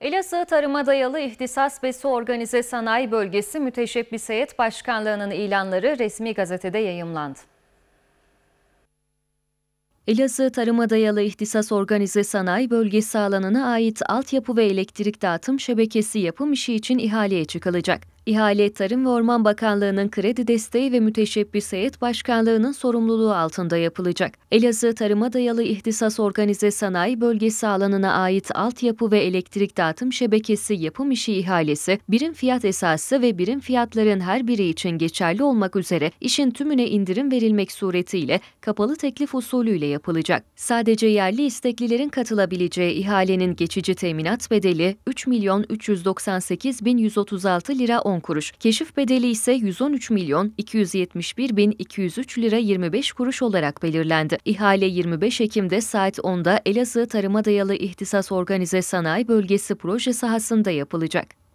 Elazığ Tarıma Dayalı İhtisas ve Su Organize Sanayi Bölgesi Müteşebbis Başkanlığı'nın ilanları resmi gazetede yayımlandı. Elazığ Tarıma Dayalı İhtisas Organize Sanayi Bölgesi alanına ait altyapı ve elektrik dağıtım şebekesi yapım işi için ihaleye çıkılacak. İhale Tarım ve Orman Bakanlığı'nın kredi desteği ve müteşebbis heyet başkanlığının sorumluluğu altında yapılacak. Elazığ Tarıma Dayalı İhtisas Organize Sanayi Bölgesi alanına ait altyapı ve elektrik dağıtım şebekesi yapım işi ihalesi, birim fiyat esası ve birim fiyatların her biri için geçerli olmak üzere işin tümüne indirim verilmek suretiyle kapalı teklif usulüyle yapılacak. Sadece yerli isteklilerin katılabileceği ihalenin geçici teminat bedeli 3 milyon 398 bin 136 lira 10 10 kuruş. Keşif bedeli ise 113 milyon 271 bin 203 lira 25 kuruş olarak belirlendi. İhale 25 Ekim'de saat 10'da Elazığ Tarıma Dayalı İhtisas Organize Sanayi Bölgesi proje sahasında yapılacak.